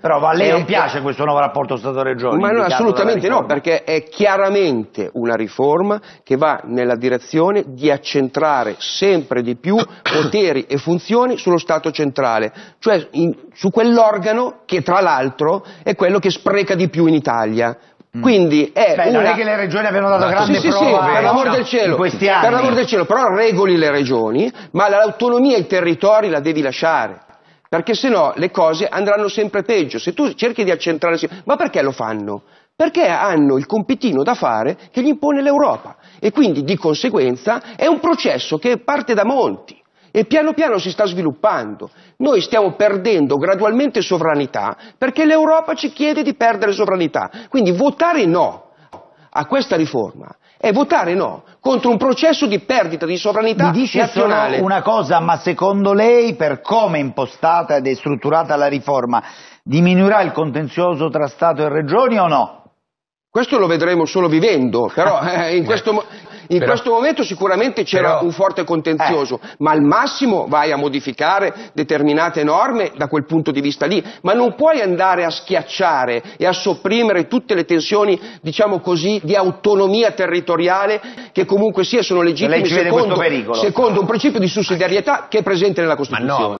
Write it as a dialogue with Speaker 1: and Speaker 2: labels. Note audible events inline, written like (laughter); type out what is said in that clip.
Speaker 1: Però a lei non piace questo nuovo rapporto stato regione Ma no, assolutamente no, perché è chiaramente una riforma che va nella direzione di accentrare sempre di più (coughs) poteri e funzioni sullo Stato centrale, cioè in, su quell'organo che tra l'altro è quello che spreca di più in Italia. Mm. Quindi è Beh, una... non è che le regioni abbiano dato grande sì, prova sì, sì, per l'amor del per l'amor del cielo, però regoli le regioni, ma l'autonomia e i territori la devi lasciare perché se no le cose andranno sempre peggio. Se tu cerchi di accentrare, ma perché lo fanno? Perché hanno il compitino da fare che gli impone l'Europa e quindi di conseguenza è un processo che parte da monti e piano piano si sta sviluppando. Noi stiamo perdendo gradualmente sovranità perché l'Europa ci chiede di perdere sovranità. Quindi votare no a questa riforma è votare no contro un processo di perdita di sovranità Mi dice nazionale. Solo una cosa, ma secondo lei per come è impostata ed è strutturata la riforma diminuirà il contenzioso tra Stato e Regioni o no? Questo lo vedremo solo vivendo, però eh, in (laughs) questo momento... In però, questo momento sicuramente c'era però, un forte contenzioso, eh. ma al massimo vai a modificare determinate norme da quel punto di vista lì, ma non puoi andare a schiacciare e a sopprimere tutte le tensioni, diciamo così, di autonomia territoriale che comunque sia sono legittime secondo, secondo, un principio di sussidiarietà che è presente nella Costituzione.